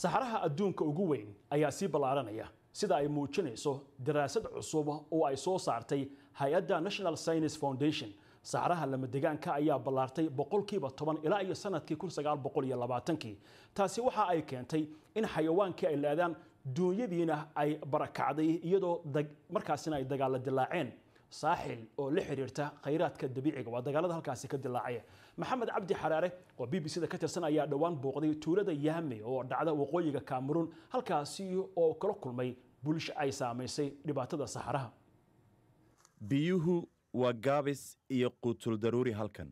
saxaraha adduunka ugu weyn ayaa sii ballaaranaya sida ay muujinayso daraasad cusub oo ay soo saartay hay-adda national science foundation saxaraha lamadegaanka ayaa ballaartay boqolkiiba toban ilaa iyo sanadkii kun sagaal boqol iyo labaatankii taasi waxa ay keentay in xayawaankii ay laadaan duunyadiina ay barakacday iyadoo markaasina ay dagaalo dilaaceen saaxil oo la xiriirta khayraadka dabiiciga waa dagaalada halkaasi ka dilaacaya maxamed cabdi xaraare oo b b cda ka tirsan ayaa dhowaan booqday tuulada yaame oo dhacda waqooyiga kamaruun halkaasi oo kala kulmay bulsho ay saamaysay dhibaatada saxaraha biyuhu waa gaabis iyo quutul daruuri halkan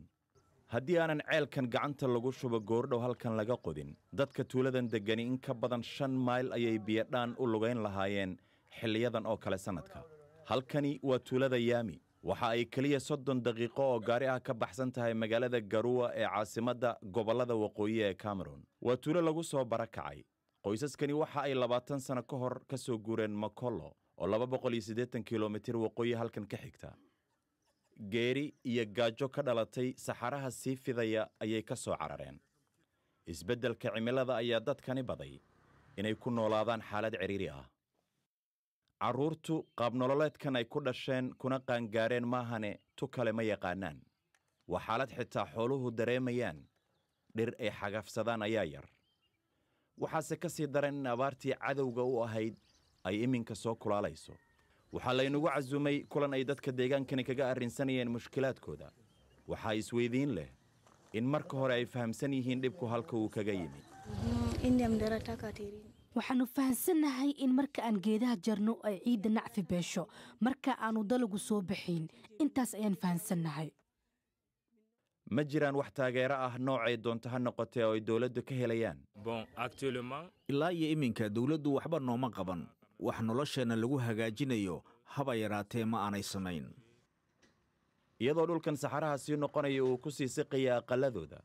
haddii aanan ceelkan gacanta lagu shubo goordhow halkan laga qodin dadka tuuladan deggani in ka badan shan mayl ayay biyodhaan u lugayn lahaayeen xilliyadan oo kale sannadka halkani waa tuulada yaami waxa ay keliya soddon daqiiqo oo gaari ah ka baxsan tahay magaalada garuwa ee caasimadda gobollada waqooyi ee cameron waa tuulo lagu soo barakacay qoysaskani waxa ay labaatan sano ka hor ka soo guureen makollo oo laba boqol iyo siddeetan kilomitir waqooyi halkan ka xigta geeri iyo gaajo ka dhalatay saxaraha sii fidaya ayay ka soo carareen isbeddelka cimilada ayaa dadkani baday inay ku noolaadaan xaalad cidhiiri ah carruurtu qaabnololeedkan ay ku dhasheen kuna qaangaareen maahane tu kale ma yaqaanaan waa xaalad xitaa xooluhu dareemayaan dhir ay xagafsadaan ayaa yar waxaase ka sii daran in abaartii cadowga u ahayd ay iminka soo kulaalayso waxaa laynagu casuumay kulan ay dadka deegaankani kaga arrinsanayeen mushkilaadkooda waxaa isweydiin leh in marka hore ay fahamsan yihiin dhibku halka uu kaga yimi waxaannu fahansannahay in marka aan geedaha jarno ay ciidda nacfi beesho marka aanu dalagu soo baxayn intaas ayaan fahansannahay ma jiraan wax taageero ah noocay doonto ha noqotee oo ay dowladdu ka helayaan ilaa iyo iminka dowladdu waxba nooma qaban wax nolosheenna lagu hagaajinayo haba yaraatee ma aanay samayn iyadoo dhulkan saxaraha sii noqonaya uu ku sii siqaya aqalladooda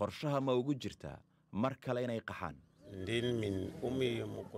qorshaha ma ugu jirtaa mar kale inay qaxaan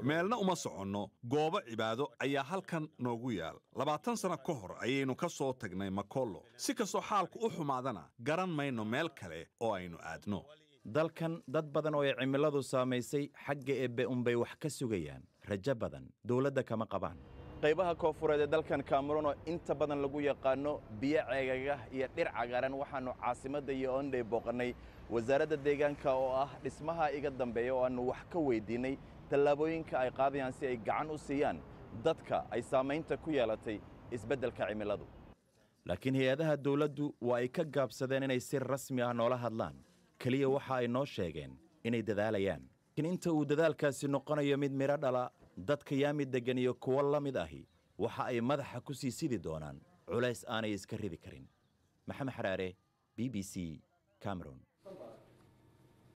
meelna uma soconno goobo cibaado ayaa halkan noogu yaal labaatan sano ka hor ayaynu ka soo tagnay makollo si kastoo xaalku u xumaadana garan mayno meel kale oo aynu aadno dalkan dad badan oo ay cimiladu saamaysay xagga ebbe unbay wax ka sugayaan rajo badan dawladda kama qabaan qaybaha koofureed ee dalkan kamerun oo inta badan lagu yaqaano biyo ceegagah iyo dhir cagaaran waxaannu caasimadda iyo ondhey booqannay wasaaradda deegaanka oo ah dhismaha iga dambeeya oo aannu wax ka weyddiinnay tallaabooyinka ay qaadayaan si ay gacan u siiyaan dadka ay saamaynta ku yeelatay isbeddelka cimiladu laakiin hay-adaha dawladdu waa ay ka gaabsadeen inay si rasmi ah noola hadlaan keliya waxa ay noo sheegeen inay dadaalayaan laakiin inta uu dadaalkaasi noqonayo mid midho dhala dadka yaami deggan iyo kuwo la mid ahi waxa ay madaxa ku sii sidi doonaan culays aanay iska ridi karin maxamed xaraare b b c cameron